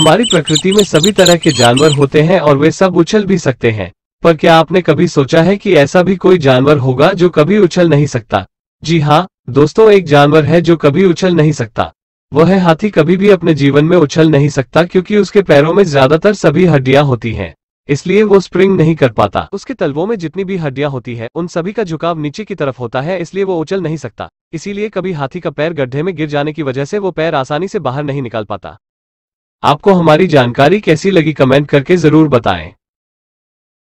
हमारी प्रकृति में सभी तरह के जानवर होते हैं और वे सब उछल भी सकते हैं पर क्या आपने कभी सोचा है कि ऐसा भी कोई जानवर होगा जो कभी उछल नहीं सकता जी हाँ दोस्तों एक जानवर है जो कभी उछल नहीं सकता वह हाथी कभी भी अपने जीवन में उछल नहीं सकता क्योंकि उसके पैरों में ज्यादातर सभी हड्डियां होती हैं इसलिए वो स्प्रिंग नहीं कर पाता उसके तलवों में जितनी भी हड्डियां होती है उन सभी का झुकाव नीचे की तरफ होता है इसलिए वो उछल नहीं सकता इसीलिए कभी हाथी का पैर गड्ढे में गिर जाने की वजह से वो पैर आसानी से बाहर नहीं निकाल पाता आपको हमारी जानकारी कैसी लगी कमेंट करके जरूर बताएं